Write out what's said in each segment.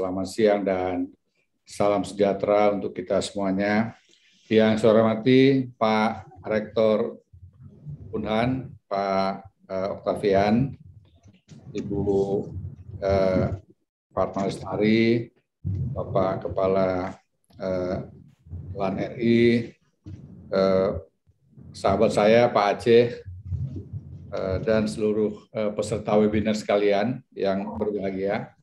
Selamat siang dan salam sejahtera untuk kita semuanya. Yang saya hormati Pak Rektor Unhan, Pak eh, Oktavian, Ibu uh, Fatma Lestari, Bapak Kepala uh, LAN RI, uh, sahabat saya Pak Aceh, dan seluruh peserta webinar sekalian yang berbahagia.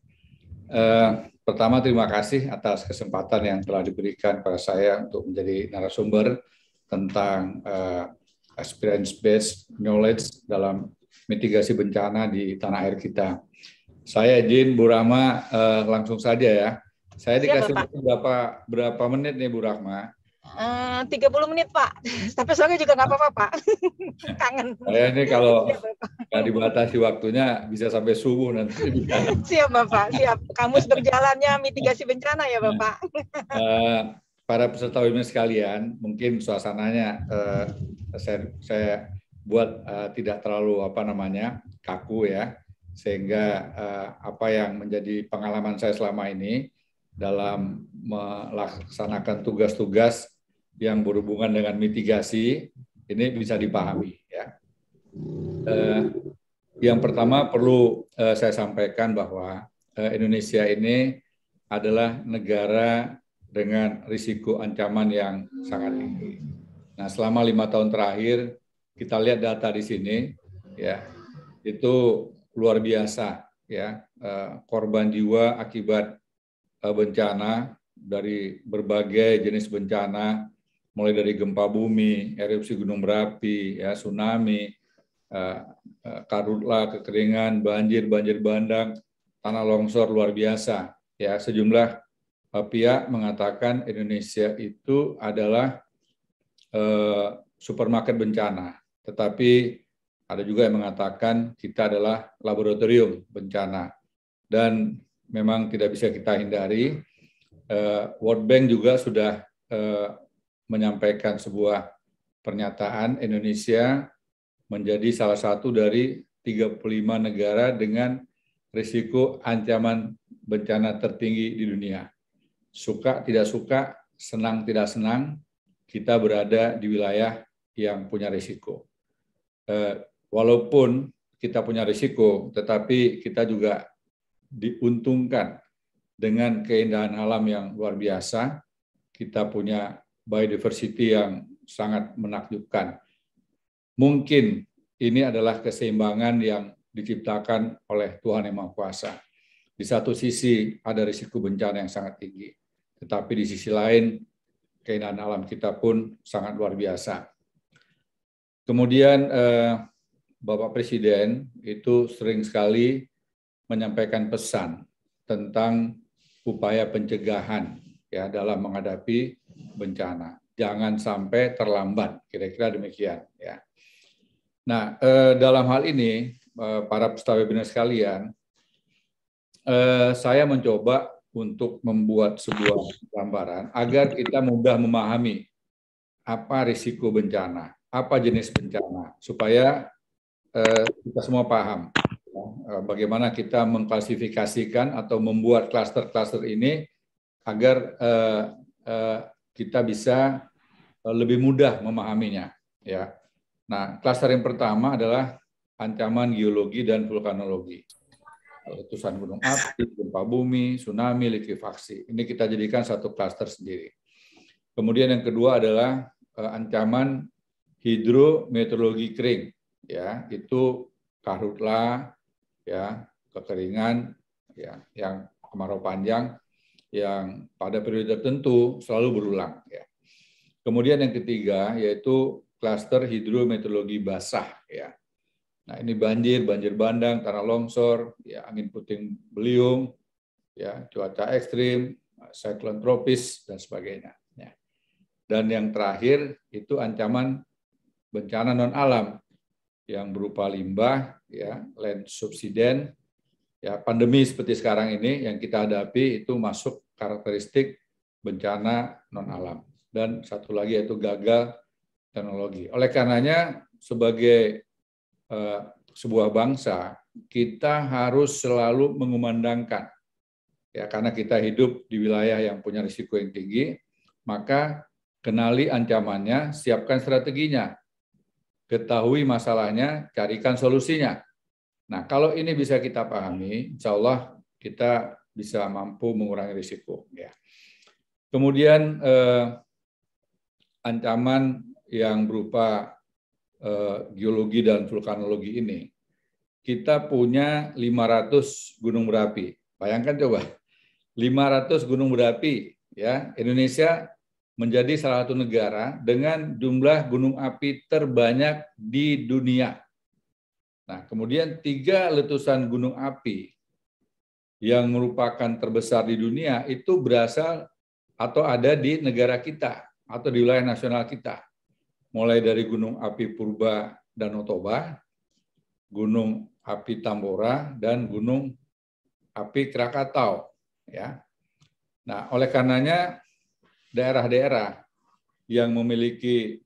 Eh, pertama terima kasih atas kesempatan yang telah diberikan kepada saya untuk menjadi narasumber tentang eh, experience-based knowledge dalam mitigasi bencana di tanah air kita. Saya izin Bu Rahma eh, langsung saja ya. Saya dikasih Siap, beberapa berapa menit nih Bu Rahma Eh, tiga puluh menit pak tapi soalnya juga nggak apa-apa pak kangen saya ini kalau iya, nggak dibatasi waktunya bisa sampai subuh nanti siap bapak siap kamus berjalannya mitigasi bencana ya iya. bapak uh, para peserta webinar sekalian mungkin suasananya uh, saya, saya buat uh, tidak terlalu apa namanya kaku ya sehingga uh, apa yang menjadi pengalaman saya selama ini dalam melaksanakan tugas-tugas yang berhubungan dengan mitigasi ini bisa dipahami ya. Eh, yang pertama perlu eh, saya sampaikan bahwa eh, Indonesia ini adalah negara dengan risiko ancaman yang sangat tinggi. Nah, selama lima tahun terakhir kita lihat data di sini ya itu luar biasa ya eh, korban jiwa akibat eh, bencana dari berbagai jenis bencana mulai dari gempa bumi, erupsi gunung berapi, ya tsunami, eh, eh, karutlah kekeringan, banjir, banjir bandang, tanah longsor luar biasa. Ya, sejumlah eh, pihak mengatakan Indonesia itu adalah supermarket bencana, tetapi ada juga yang mengatakan kita adalah laboratorium bencana. Dan memang tidak bisa kita hindari. World Bank juga sudah menyampaikan sebuah pernyataan Indonesia menjadi salah satu dari 35 negara dengan risiko ancaman bencana tertinggi di dunia. Suka tidak suka, senang tidak senang, kita berada di wilayah yang punya risiko. Eh, walaupun kita punya risiko, tetapi kita juga diuntungkan dengan keindahan alam yang luar biasa. Kita punya biodiversity yang sangat menakjubkan. Mungkin ini adalah keseimbangan yang diciptakan oleh Tuhan Yang Maha Kuasa. Di satu sisi ada risiko bencana yang sangat tinggi, tetapi di sisi lain keindahan alam kita pun sangat luar biasa. Kemudian eh, Bapak Presiden itu sering sekali menyampaikan pesan tentang upaya pencegahan ya dalam menghadapi bencana. Jangan sampai terlambat, kira-kira demikian ya. Nah, eh, dalam hal ini eh, para peserta webinar sekalian, eh, saya mencoba untuk membuat sebuah gambaran agar kita mudah memahami apa risiko bencana, apa jenis bencana, supaya eh, kita semua paham ya, eh, bagaimana kita mengklasifikasikan atau membuat klaster-klaster ini agar eh, eh, kita bisa eh, lebih mudah memahaminya. Ya. Nah, klaster yang pertama adalah ancaman geologi dan vulkanologi. Letusan gunung api, gempa bumi, tsunami, likuifaksi. Ini kita jadikan satu klaster sendiri. Kemudian yang kedua adalah eh, ancaman hidrometeorologi kering. Ya, itu karutlah, ya, kekeringan, ya, yang kemarau panjang, yang pada periode tertentu selalu berulang. Ya. Kemudian yang ketiga yaitu klaster hidrometeorologi basah. Ya. Nah ini banjir, banjir bandang, tanah longsor, ya, angin puting beliung, ya, cuaca ekstrim, siklon tropis dan sebagainya. Ya. Dan yang terakhir itu ancaman bencana non alam yang berupa limbah, ya, land subsiden, ya pandemi seperti sekarang ini yang kita hadapi itu masuk karakteristik bencana non alam dan satu lagi yaitu gagal teknologi. Oleh karenanya sebagai eh, sebuah bangsa kita harus selalu mengumandangkan ya karena kita hidup di wilayah yang punya risiko yang tinggi, maka kenali ancamannya, siapkan strateginya, ketahui masalahnya, carikan solusinya. Nah, kalau ini bisa kita pahami, insya Allah kita bisa mampu mengurangi risiko. Ya. Kemudian eh, ancaman yang berupa eh, geologi dan vulkanologi ini, kita punya 500 gunung berapi. Bayangkan coba, 500 gunung berapi. Ya, Indonesia menjadi salah satu negara dengan jumlah gunung api terbanyak di dunia. Nah, kemudian tiga letusan gunung api yang merupakan terbesar di dunia itu berasal atau ada di negara kita atau di wilayah nasional kita. Mulai dari Gunung Api Purba dan Otoba, Gunung Api Tambora dan Gunung Api Krakatau ya. Nah, oleh karenanya daerah-daerah yang memiliki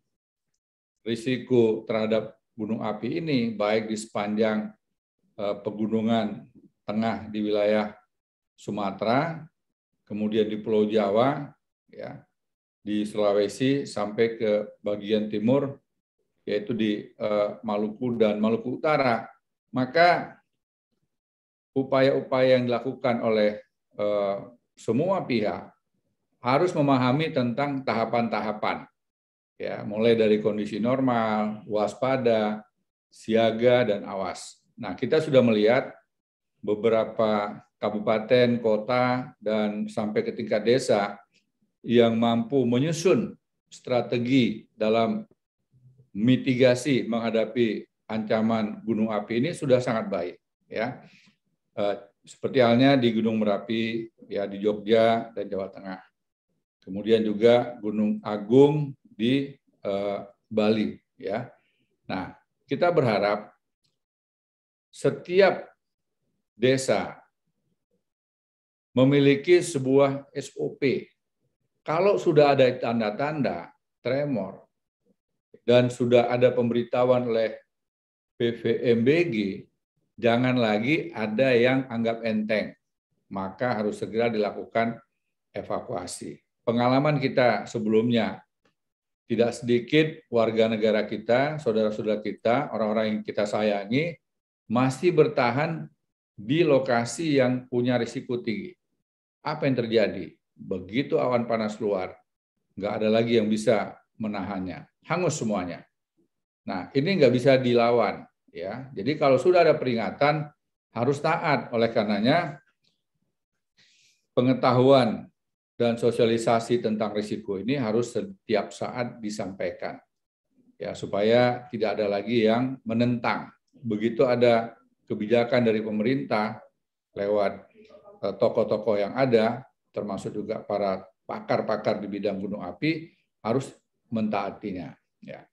risiko terhadap gunung api ini baik di sepanjang eh, pegunungan tengah di wilayah Sumatera, kemudian di Pulau Jawa, ya, di Sulawesi sampai ke bagian timur yaitu di uh, Maluku dan Maluku Utara. Maka upaya-upaya yang dilakukan oleh uh, semua pihak harus memahami tentang tahapan-tahapan. Ya, mulai dari kondisi normal, waspada, siaga dan awas. Nah, kita sudah melihat beberapa kabupaten, kota, dan sampai ke tingkat desa yang mampu menyusun strategi dalam mitigasi menghadapi ancaman gunung api ini sudah sangat baik. Ya, eh, seperti halnya di Gunung Merapi, ya di Jogja dan Jawa Tengah. Kemudian juga Gunung Agung di eh, Bali, ya. Nah, kita berharap setiap desa memiliki sebuah SOP. Kalau sudah ada tanda-tanda tremor dan sudah ada pemberitahuan oleh PVMBG, jangan lagi ada yang anggap enteng. Maka harus segera dilakukan evakuasi. Pengalaman kita sebelumnya, tidak sedikit warga negara kita, saudara-saudara kita, orang-orang yang kita sayangi, masih bertahan di lokasi yang punya risiko tinggi. Apa yang terjadi? Begitu awan panas luar, nggak ada lagi yang bisa menahannya. Hangus semuanya. Nah, ini nggak bisa dilawan. ya. Jadi kalau sudah ada peringatan, harus taat. Oleh karenanya, pengetahuan dan sosialisasi tentang risiko ini harus setiap saat disampaikan. Ya, supaya tidak ada lagi yang menentang. Begitu ada kebijakan dari pemerintah lewat eh, tokoh-tokoh yang ada, termasuk juga para pakar-pakar di bidang gunung api harus mentaatinya. Ya.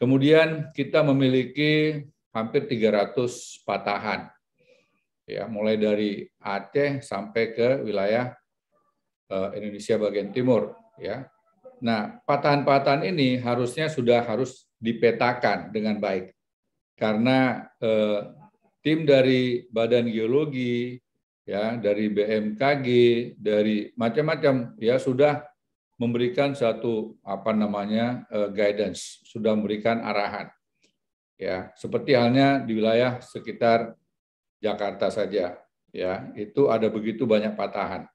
Kemudian kita memiliki hampir 300 patahan, ya, mulai dari Aceh sampai ke wilayah eh, Indonesia bagian timur. Ya. Nah, patahan-patahan ini harusnya sudah harus dipetakan dengan baik karena eh, tim dari Badan Geologi, ya dari BMKG, dari macam-macam ya sudah memberikan satu apa namanya uh, guidance, sudah memberikan arahan. Ya, seperti halnya di wilayah sekitar Jakarta saja, ya itu ada begitu banyak patahan,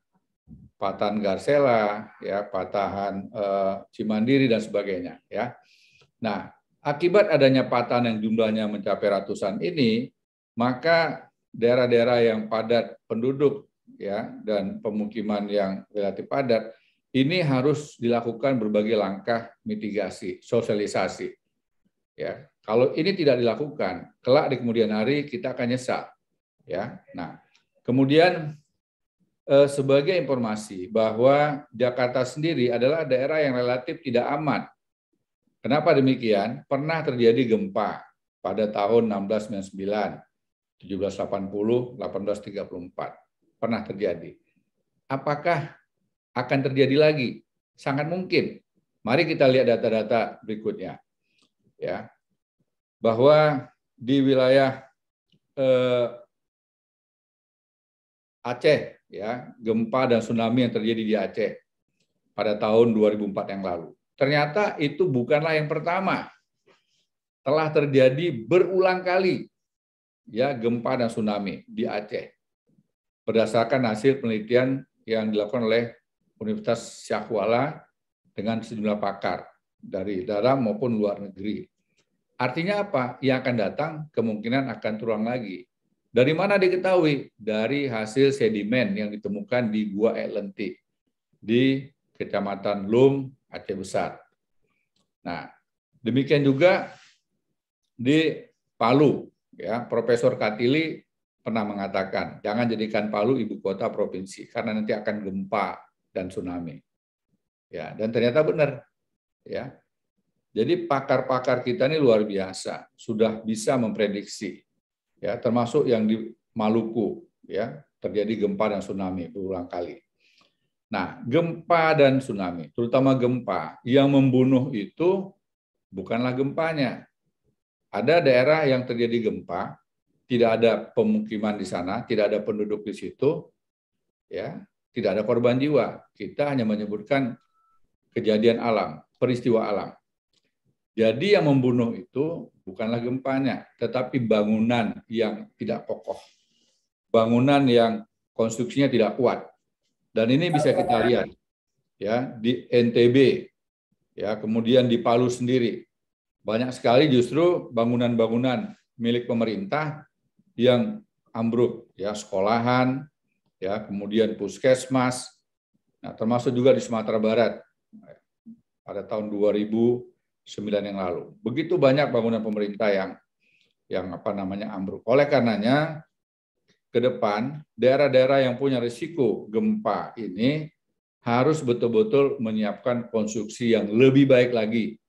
patahan Garsela, ya patahan uh, Cimandiri dan sebagainya, ya. Nah, akibat adanya patahan yang jumlahnya mencapai ratusan ini, maka daerah-daerah yang padat penduduk ya dan pemukiman yang relatif padat ini harus dilakukan berbagai langkah mitigasi, sosialisasi. Ya, kalau ini tidak dilakukan, kelak di kemudian hari kita akan nyesal. Ya, nah kemudian eh, sebagai informasi bahwa Jakarta sendiri adalah daerah yang relatif tidak aman. Kenapa demikian? Pernah terjadi gempa pada tahun 1699 1780, 1834. Pernah terjadi. Apakah akan terjadi lagi? Sangat mungkin. Mari kita lihat data-data berikutnya. Ya. Bahwa di wilayah eh, Aceh ya, gempa dan tsunami yang terjadi di Aceh pada tahun 2004 yang lalu. Ternyata itu bukanlah yang pertama. Telah terjadi berulang kali ya gempa dan tsunami di Aceh berdasarkan hasil penelitian yang dilakukan oleh Universitas Syakwala dengan sejumlah pakar dari dalam maupun luar negeri. Artinya apa? Yang akan datang kemungkinan akan turun lagi. Dari mana diketahui? Dari hasil sedimen yang ditemukan di Gua Elenti di Kecamatan Lum, Aceh Besar. Nah, demikian juga di Palu Ya, Profesor Katili pernah mengatakan, jangan jadikan Palu ibu kota provinsi karena nanti akan gempa dan tsunami. Ya, dan ternyata benar. Ya. Jadi pakar-pakar kita ini luar biasa, sudah bisa memprediksi. Ya, termasuk yang di Maluku, ya, terjadi gempa dan tsunami berulang kali. Nah, gempa dan tsunami, terutama gempa yang membunuh itu bukanlah gempanya, ada daerah yang terjadi gempa, tidak ada pemukiman di sana, tidak ada penduduk di situ, ya, tidak ada korban jiwa. Kita hanya menyebutkan kejadian alam, peristiwa alam. Jadi yang membunuh itu bukanlah gempanya, tetapi bangunan yang tidak kokoh. Bangunan yang konstruksinya tidak kuat. Dan ini bisa kita lihat ya di NTB, ya kemudian di Palu sendiri banyak sekali justru bangunan-bangunan milik pemerintah yang ambruk, ya sekolahan, ya kemudian puskesmas, nah, termasuk juga di Sumatera Barat pada tahun 2009 yang lalu. Begitu banyak bangunan pemerintah yang yang apa namanya ambruk. Oleh karenanya ke depan daerah-daerah yang punya risiko gempa ini harus betul-betul menyiapkan konstruksi yang lebih baik lagi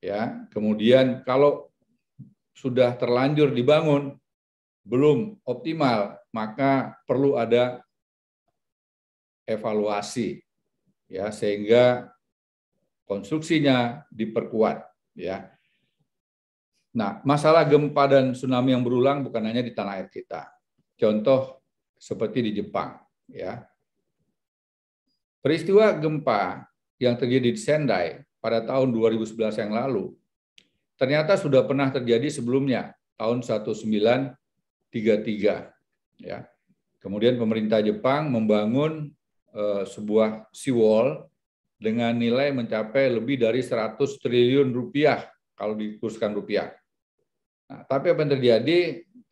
ya kemudian kalau sudah terlanjur dibangun belum optimal maka perlu ada evaluasi ya sehingga konstruksinya diperkuat ya nah masalah gempa dan tsunami yang berulang bukan hanya di tanah air kita contoh seperti di Jepang ya peristiwa gempa yang terjadi di Sendai pada tahun 2011 yang lalu, ternyata sudah pernah terjadi sebelumnya, tahun 1933. Ya. Kemudian pemerintah Jepang membangun uh, sebuah seawall dengan nilai mencapai lebih dari 100 triliun rupiah kalau dikurskan rupiah. Nah, tapi apa yang terjadi?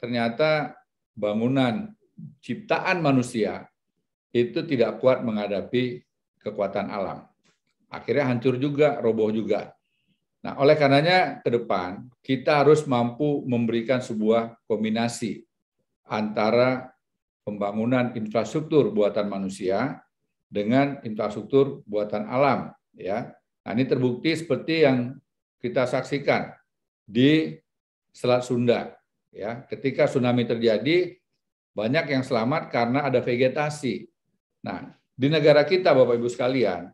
Ternyata bangunan ciptaan manusia itu tidak kuat menghadapi kekuatan alam akhirnya hancur juga, roboh juga. Nah, oleh karenanya ke depan kita harus mampu memberikan sebuah kombinasi antara pembangunan infrastruktur buatan manusia dengan infrastruktur buatan alam, ya. Nah, ini terbukti seperti yang kita saksikan di Selat Sunda, ya. Ketika tsunami terjadi, banyak yang selamat karena ada vegetasi. Nah, di negara kita Bapak Ibu sekalian,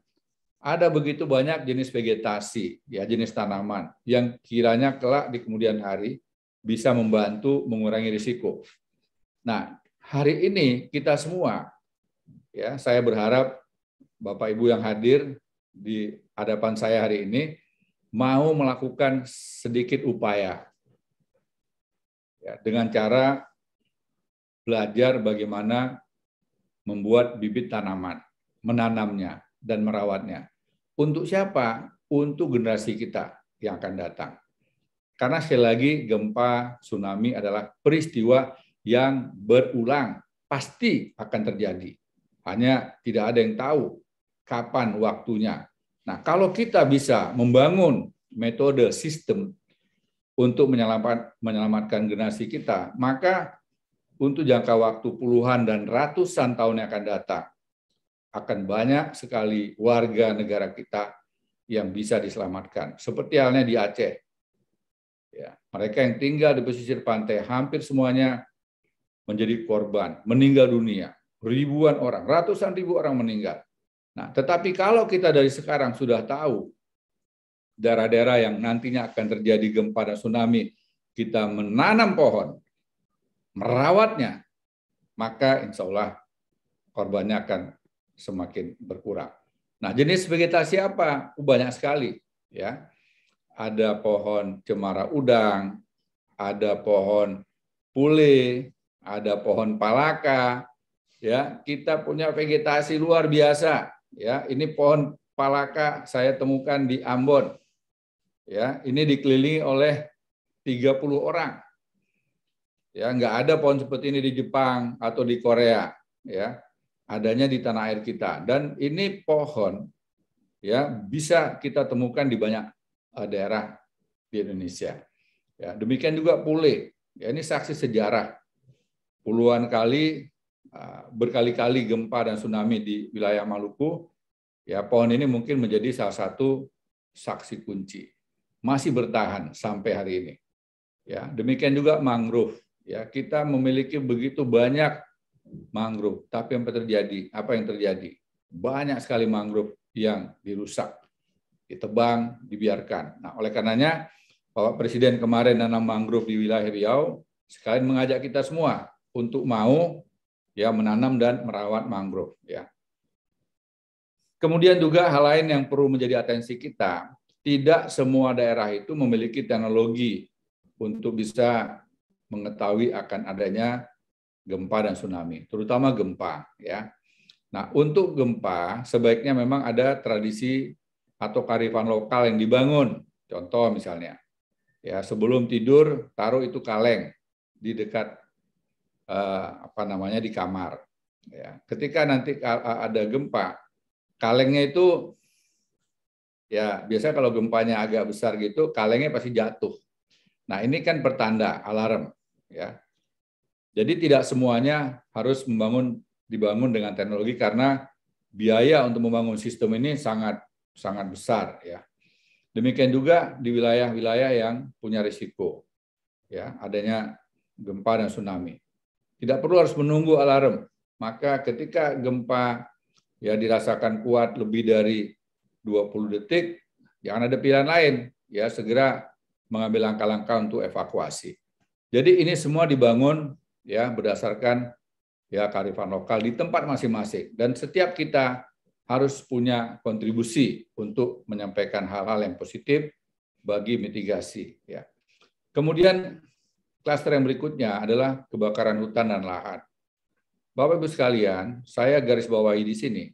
ada begitu banyak jenis vegetasi, ya jenis tanaman yang kiranya kelak di kemudian hari bisa membantu mengurangi risiko. Nah, hari ini kita semua ya, saya berharap Bapak Ibu yang hadir di hadapan saya hari ini mau melakukan sedikit upaya ya, dengan cara belajar bagaimana membuat bibit tanaman, menanamnya dan merawatnya untuk siapa? Untuk generasi kita yang akan datang. Karena sekali lagi gempa, tsunami adalah peristiwa yang berulang, pasti akan terjadi. Hanya tidak ada yang tahu kapan waktunya. Nah, kalau kita bisa membangun metode sistem untuk menyelamat, menyelamatkan generasi kita, maka untuk jangka waktu puluhan dan ratusan tahun yang akan datang, akan banyak sekali warga negara kita yang bisa diselamatkan. Seperti halnya di Aceh. Ya, mereka yang tinggal di pesisir pantai hampir semuanya menjadi korban, meninggal dunia. Ribuan orang, ratusan ribu orang meninggal. Nah, tetapi kalau kita dari sekarang sudah tahu daerah-daerah yang nantinya akan terjadi gempa dan tsunami, kita menanam pohon, merawatnya, maka insya Allah korbannya akan semakin berkurang. Nah, jenis vegetasi apa? Uh, banyak sekali, ya. Ada pohon cemara udang, ada pohon pule, ada pohon palaka, ya. Kita punya vegetasi luar biasa, ya. Ini pohon palaka saya temukan di Ambon. Ya, ini dikelilingi oleh 30 orang. Ya, nggak ada pohon seperti ini di Jepang atau di Korea, ya adanya di tanah air kita. Dan ini pohon ya bisa kita temukan di banyak eh, daerah di Indonesia. Ya, demikian juga pule. Ya, ini saksi sejarah. Puluhan kali eh, berkali-kali gempa dan tsunami di wilayah Maluku, ya pohon ini mungkin menjadi salah satu saksi kunci. Masih bertahan sampai hari ini. Ya, demikian juga mangrove. Ya, kita memiliki begitu banyak mangrove. Tapi yang terjadi? Apa yang terjadi? Banyak sekali mangrove yang dirusak, ditebang, dibiarkan. Nah, oleh karenanya Bapak Presiden kemarin nanam mangrove di wilayah Riau sekalian mengajak kita semua untuk mau ya menanam dan merawat mangrove ya. Kemudian juga hal lain yang perlu menjadi atensi kita, tidak semua daerah itu memiliki teknologi untuk bisa mengetahui akan adanya gempa dan tsunami, terutama gempa ya. Nah, untuk gempa sebaiknya memang ada tradisi atau karifan lokal yang dibangun. Contoh misalnya, ya sebelum tidur taruh itu kaleng di dekat eh, apa namanya di kamar. Ya, ketika nanti ada gempa, kalengnya itu ya biasanya kalau gempanya agak besar gitu, kalengnya pasti jatuh. Nah ini kan pertanda alarm, ya jadi tidak semuanya harus membangun dibangun dengan teknologi karena biaya untuk membangun sistem ini sangat sangat besar ya. Demikian juga di wilayah-wilayah yang punya risiko ya adanya gempa dan tsunami. Tidak perlu harus menunggu alarm. Maka ketika gempa ya dirasakan kuat lebih dari 20 detik, jangan ada pilihan lain ya segera mengambil langkah-langkah untuk evakuasi. Jadi ini semua dibangun ya berdasarkan ya karifan lokal di tempat masing-masing dan setiap kita harus punya kontribusi untuk menyampaikan hal-hal yang positif bagi mitigasi ya. Kemudian klaster yang berikutnya adalah kebakaran hutan dan lahan. Bapak Ibu sekalian, saya garis bawahi di sini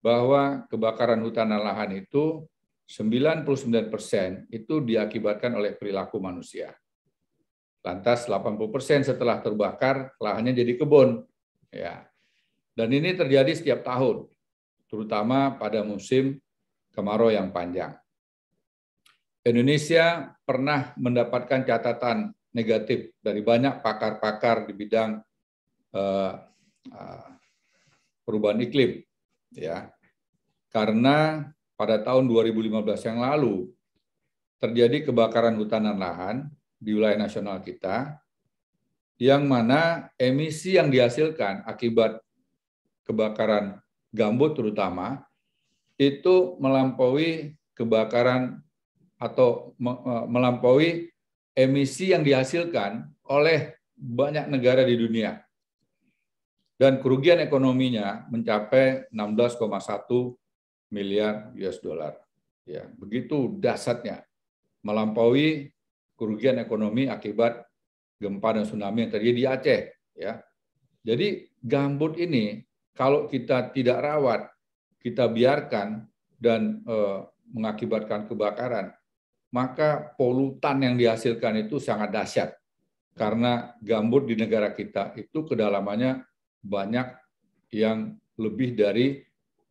bahwa kebakaran hutan dan lahan itu 99% itu diakibatkan oleh perilaku manusia. Lantas 80% setelah terbakar lahannya jadi kebun. Ya. Dan ini terjadi setiap tahun, terutama pada musim kemarau yang panjang. Indonesia pernah mendapatkan catatan negatif dari banyak pakar-pakar di bidang uh, perubahan iklim, ya, karena pada tahun 2015 yang lalu terjadi kebakaran hutan dan lahan di wilayah nasional kita, yang mana emisi yang dihasilkan akibat kebakaran gambut terutama itu melampaui kebakaran atau e, melampaui emisi yang dihasilkan oleh banyak negara di dunia. Dan kerugian ekonominya mencapai 16,1 miliar US dollar. Ya, begitu dasarnya melampaui kerugian ekonomi akibat gempa dan tsunami yang terjadi di Aceh. Ya, jadi gambut ini kalau kita tidak rawat, kita biarkan dan e, mengakibatkan kebakaran, maka polutan yang dihasilkan itu sangat dahsyat. Karena gambut di negara kita itu kedalamannya banyak yang lebih dari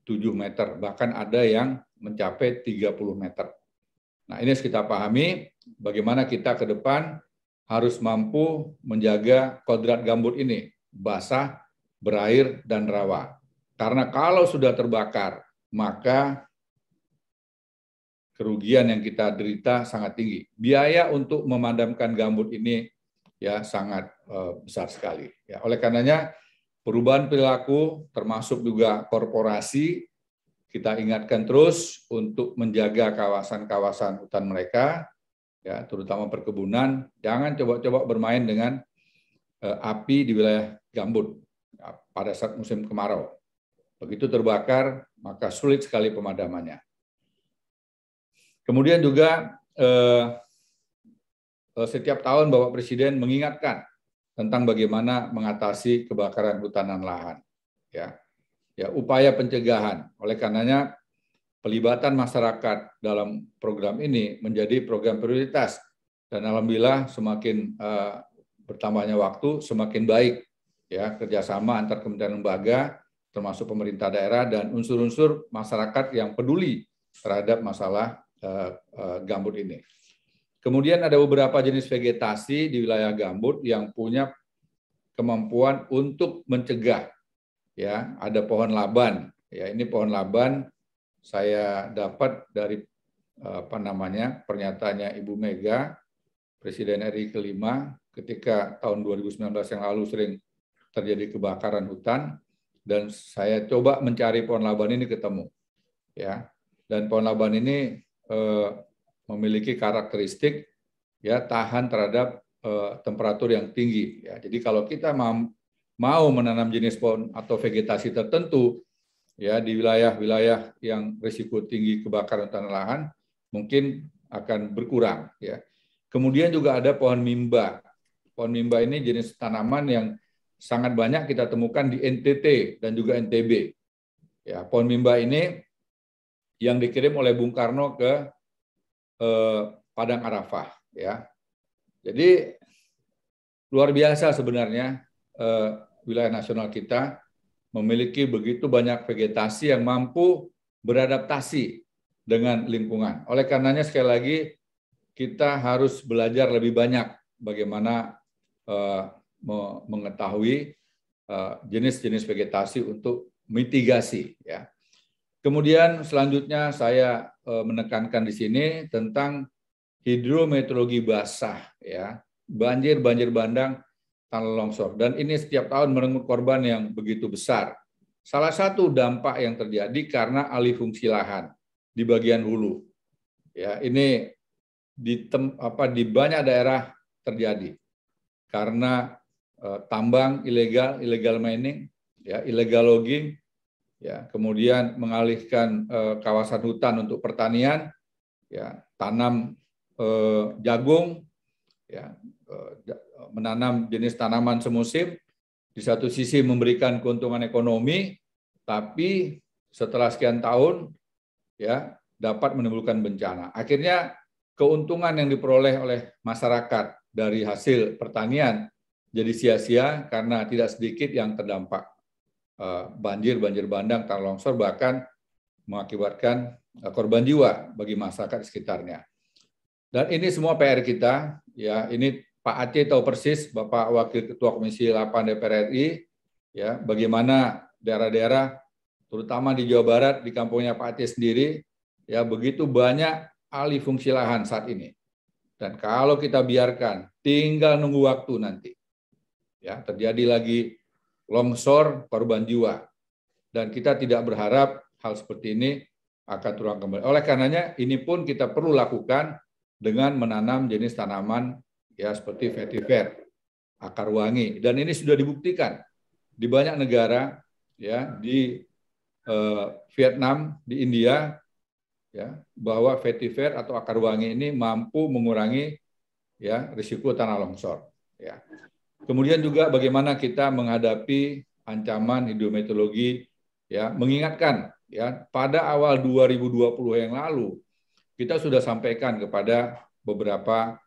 7 meter, bahkan ada yang mencapai 30 meter. Nah, ini harus kita pahami bagaimana kita ke depan harus mampu menjaga kodrat gambut ini, basah, berair, dan rawa. Karena kalau sudah terbakar, maka kerugian yang kita derita sangat tinggi. Biaya untuk memadamkan gambut ini ya sangat uh, besar sekali. Ya, oleh karenanya perubahan perilaku termasuk juga korporasi kita ingatkan terus untuk menjaga kawasan-kawasan hutan mereka ya terutama perkebunan, jangan coba-coba bermain dengan eh, api di wilayah gambut ya, pada saat musim kemarau. Begitu terbakar, maka sulit sekali pemadamannya. Kemudian juga uh, setiap tahun Bapak Presiden mengingatkan tentang bagaimana mengatasi kebakaran hutan dan lahan. Ya, ya upaya pencegahan. Oleh karenanya pelibatan masyarakat dalam program ini menjadi program prioritas dan alhamdulillah semakin uh, bertambahnya waktu semakin baik ya kerjasama antar kementerian lembaga termasuk pemerintah daerah dan unsur-unsur masyarakat yang peduli terhadap masalah uh, uh, gambut ini. Kemudian ada beberapa jenis vegetasi di wilayah gambut yang punya kemampuan untuk mencegah ya ada pohon laban ya ini pohon laban saya dapat dari apa namanya pernyataannya Ibu Mega, Presiden RI kelima, ketika tahun 2019 yang lalu sering terjadi kebakaran hutan dan saya coba mencari pohon laban ini ketemu, ya. Dan pohon laban ini eh, memiliki karakteristik ya tahan terhadap eh, temperatur yang tinggi. Ya. Jadi kalau kita mau menanam jenis pohon atau vegetasi tertentu ya di wilayah-wilayah yang risiko tinggi kebakaran tanah lahan mungkin akan berkurang ya. Kemudian juga ada pohon mimba. Pohon mimba ini jenis tanaman yang sangat banyak kita temukan di NTT dan juga NTB. Ya, pohon mimba ini yang dikirim oleh Bung Karno ke eh, Padang Arafah ya. Jadi luar biasa sebenarnya eh, wilayah nasional kita memiliki begitu banyak vegetasi yang mampu beradaptasi dengan lingkungan. Oleh karenanya sekali lagi kita harus belajar lebih banyak bagaimana uh, mengetahui eh, jenis-jenis uh, vegetasi untuk mitigasi ya. Kemudian selanjutnya saya uh, menekankan di sini tentang hidrometeorologi basah ya. Banjir banjir bandang tanah longsor. Dan ini setiap tahun merenggut korban yang begitu besar. Salah satu dampak yang terjadi karena alih fungsi lahan di bagian hulu. Ya, ini di tem, apa di banyak daerah terjadi karena eh, tambang ilegal, ilegal mining, ya, ilegal logging, ya, kemudian mengalihkan eh, kawasan hutan untuk pertanian, ya, tanam eh, jagung, ya eh, eh, menanam jenis tanaman semusim di satu sisi memberikan keuntungan ekonomi tapi setelah sekian tahun ya dapat menimbulkan bencana akhirnya keuntungan yang diperoleh oleh masyarakat dari hasil pertanian jadi sia-sia karena tidak sedikit yang terdampak eh, banjir banjir bandang tanah longsor bahkan mengakibatkan korban jiwa bagi masyarakat sekitarnya dan ini semua PR kita ya ini Pak Aceh tahu persis Bapak Wakil Ketua Komisi 8 DPR RI ya bagaimana daerah-daerah terutama di Jawa Barat di kampungnya Pak Aceh sendiri ya begitu banyak alih fungsi lahan saat ini. Dan kalau kita biarkan tinggal nunggu waktu nanti ya terjadi lagi longsor korban jiwa dan kita tidak berharap hal seperti ini akan terulang kembali. Oleh karenanya ini pun kita perlu lakukan dengan menanam jenis tanaman ya seperti vetiver, akar wangi. Dan ini sudah dibuktikan di banyak negara ya di eh, Vietnam, di India ya bahwa vetiver atau akar wangi ini mampu mengurangi ya risiko tanah longsor ya. Kemudian juga bagaimana kita menghadapi ancaman hidrometeorologi ya mengingatkan ya pada awal 2020 yang lalu kita sudah sampaikan kepada beberapa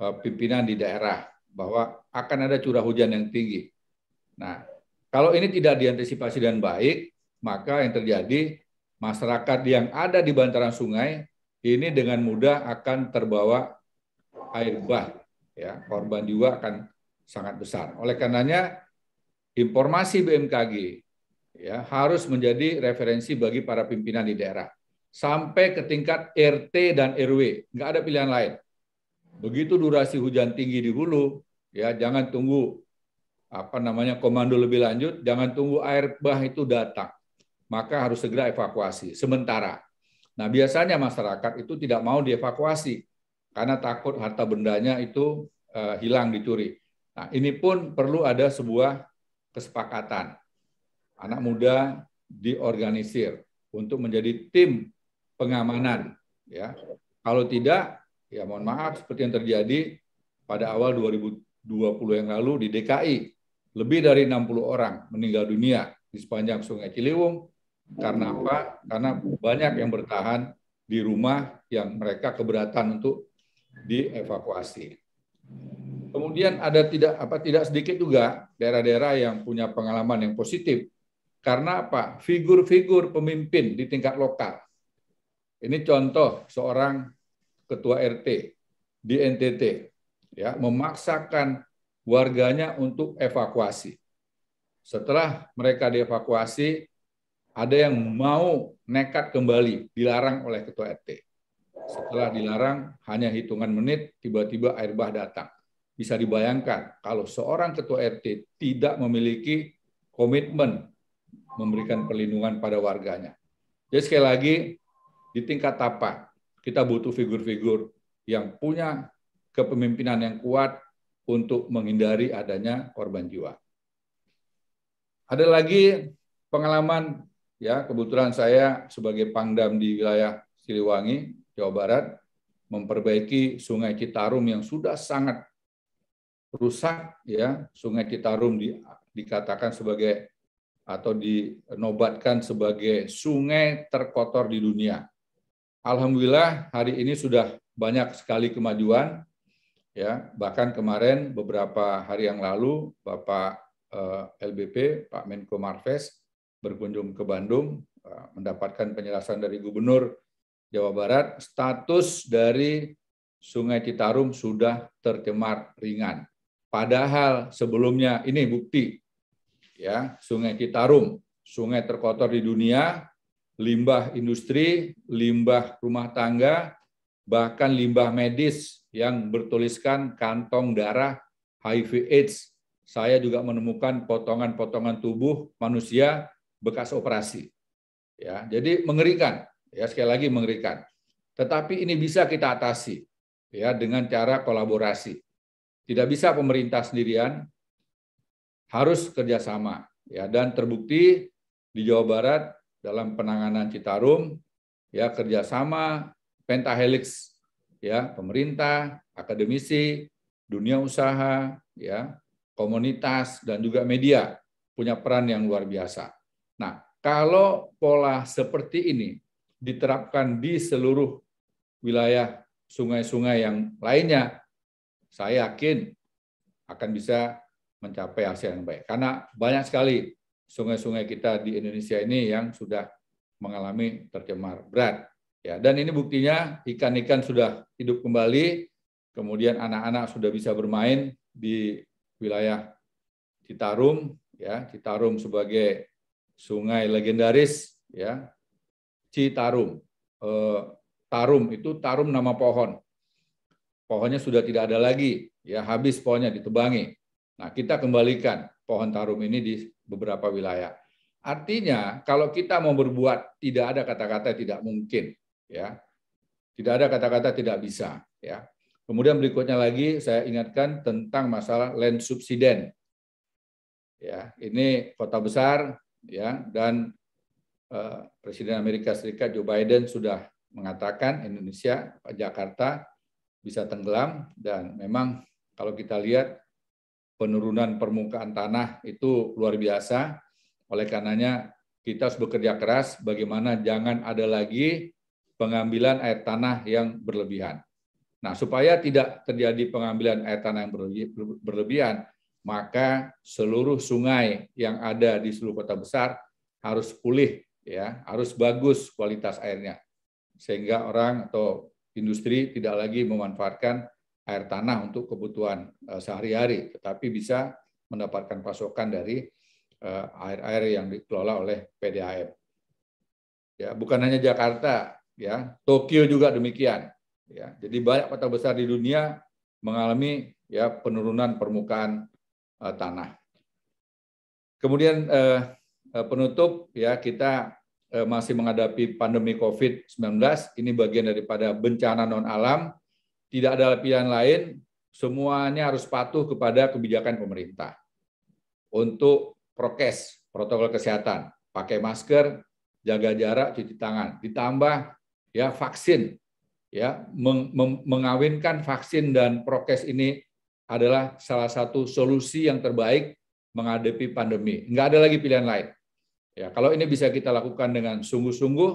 eh, pimpinan di daerah bahwa akan ada curah hujan yang tinggi. Nah, kalau ini tidak diantisipasi dan baik, maka yang terjadi masyarakat yang ada di bantaran sungai ini dengan mudah akan terbawa air bah. Ya, korban jiwa akan sangat besar. Oleh karenanya informasi BMKG ya harus menjadi referensi bagi para pimpinan di daerah sampai ke tingkat RT dan RW. Nggak ada pilihan lain. Begitu durasi hujan tinggi di hulu, ya jangan tunggu apa namanya komando lebih lanjut, jangan tunggu air bah itu datang. Maka harus segera evakuasi sementara. Nah, biasanya masyarakat itu tidak mau dievakuasi karena takut harta bendanya itu uh, hilang dicuri. Nah, ini pun perlu ada sebuah kesepakatan. Anak muda diorganisir untuk menjadi tim pengamanan ya. Kalau tidak ya mohon maaf seperti yang terjadi pada awal 2020 yang lalu di DKI lebih dari 60 orang meninggal dunia di sepanjang Sungai Ciliwung karena apa? Karena banyak yang bertahan di rumah yang mereka keberatan untuk dievakuasi. Kemudian ada tidak apa tidak sedikit juga daerah-daerah yang punya pengalaman yang positif karena apa? Figur-figur pemimpin di tingkat lokal ini contoh seorang ketua RT di NTT ya memaksakan warganya untuk evakuasi. Setelah mereka dievakuasi, ada yang mau nekat kembali, dilarang oleh ketua RT. Setelah dilarang, hanya hitungan menit, tiba-tiba air bah datang. Bisa dibayangkan kalau seorang ketua RT tidak memiliki komitmen memberikan perlindungan pada warganya. Jadi sekali lagi, di tingkat tapak kita butuh figur-figur yang punya kepemimpinan yang kuat untuk menghindari adanya korban jiwa. Ada lagi pengalaman ya kebetulan saya sebagai pangdam di wilayah Siliwangi, Jawa Barat memperbaiki Sungai Citarum yang sudah sangat rusak ya. Sungai Citarum di, dikatakan sebagai atau dinobatkan sebagai sungai terkotor di dunia Alhamdulillah hari ini sudah banyak sekali kemajuan. Ya, bahkan kemarin beberapa hari yang lalu Bapak eh, LBP Pak Menko Marves berkunjung ke Bandung eh, mendapatkan penjelasan dari Gubernur Jawa Barat status dari Sungai Citarum sudah tercemar ringan. Padahal sebelumnya ini bukti ya Sungai Citarum, sungai terkotor di dunia limbah industri, limbah rumah tangga, bahkan limbah medis yang bertuliskan kantong darah HIV AIDS. Saya juga menemukan potongan-potongan tubuh manusia bekas operasi. Ya, jadi mengerikan. Ya, sekali lagi mengerikan. Tetapi ini bisa kita atasi ya dengan cara kolaborasi. Tidak bisa pemerintah sendirian, harus kerjasama. Ya, dan terbukti di Jawa Barat dalam penanganan Citarum ya kerjasama pentahelix ya pemerintah akademisi dunia usaha ya komunitas dan juga media punya peran yang luar biasa nah kalau pola seperti ini diterapkan di seluruh wilayah sungai-sungai yang lainnya saya yakin akan bisa mencapai hasil yang baik karena banyak sekali sungai-sungai kita di Indonesia ini yang sudah mengalami tercemar berat. Ya, dan ini buktinya ikan-ikan sudah hidup kembali, kemudian anak-anak sudah bisa bermain di wilayah Citarum, ya, Citarum sebagai sungai legendaris, ya, Citarum. E, tarum itu tarum nama pohon. Pohonnya sudah tidak ada lagi, ya habis pohonnya ditebangi. Nah, kita kembalikan pohon tarum ini di beberapa wilayah. Artinya, kalau kita mau berbuat, tidak ada kata-kata tidak mungkin, ya. Tidak ada kata-kata tidak bisa, ya. Kemudian berikutnya lagi saya ingatkan tentang masalah land subsiden. Ya, ini kota besar, ya, dan eh, Presiden Amerika Serikat Joe Biden sudah mengatakan Indonesia, Jakarta bisa tenggelam dan memang kalau kita lihat penurunan permukaan tanah itu luar biasa. Oleh karenanya kita harus bekerja keras bagaimana jangan ada lagi pengambilan air tanah yang berlebihan. Nah, supaya tidak terjadi pengambilan air tanah yang berlebihan, maka seluruh sungai yang ada di seluruh kota besar harus pulih ya, harus bagus kualitas airnya. Sehingga orang atau industri tidak lagi memanfaatkan air tanah untuk kebutuhan eh, sehari-hari, tetapi bisa mendapatkan pasokan dari eh, air-air yang dikelola oleh PDAM. Ya, bukan hanya Jakarta, ya, Tokyo juga demikian. Ya, jadi banyak kota besar di dunia mengalami ya penurunan permukaan uh, tanah. Kemudian uh, penutup ya kita uh, masih menghadapi pandemi COVID-19. Ini bagian daripada bencana non alam tidak ada pilihan lain, semuanya harus patuh kepada kebijakan pemerintah. Untuk prokes, protokol kesehatan, pakai masker, jaga jarak, cuci tangan. Ditambah ya vaksin. Ya, meng, mengawinkan vaksin dan prokes ini adalah salah satu solusi yang terbaik menghadapi pandemi. Enggak ada lagi pilihan lain. Ya, kalau ini bisa kita lakukan dengan sungguh-sungguh,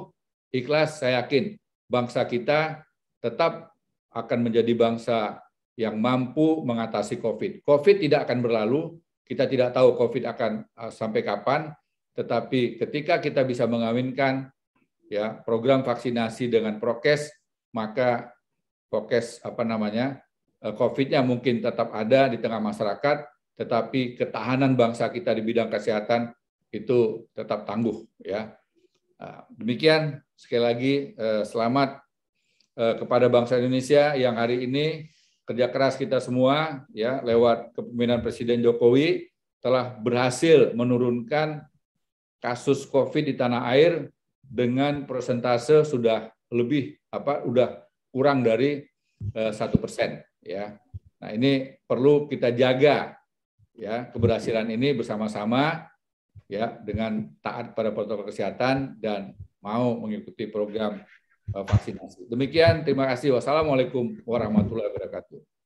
ikhlas, saya yakin bangsa kita tetap akan menjadi bangsa yang mampu mengatasi COVID. COVID tidak akan berlalu, kita tidak tahu COVID akan eh, sampai kapan, tetapi ketika kita bisa mengawinkan ya program vaksinasi dengan prokes, maka prokes apa namanya eh, COVID-nya mungkin tetap ada di tengah masyarakat, tetapi ketahanan bangsa kita di bidang kesehatan itu tetap tangguh ya. Nah, demikian sekali lagi eh, selamat Eh, kepada bangsa Indonesia yang hari ini kerja keras kita semua ya lewat kepemimpinan Presiden Jokowi telah berhasil menurunkan kasus COVID di tanah air dengan persentase sudah lebih apa udah kurang dari eh, satu persen ya. Nah ini perlu kita jaga ya keberhasilan ini bersama-sama ya dengan taat pada protokol kesehatan dan mau mengikuti program Eh, vaksinasi. Demikian, terima kasih. Wassalamualaikum warahmatullahi wabarakatuh.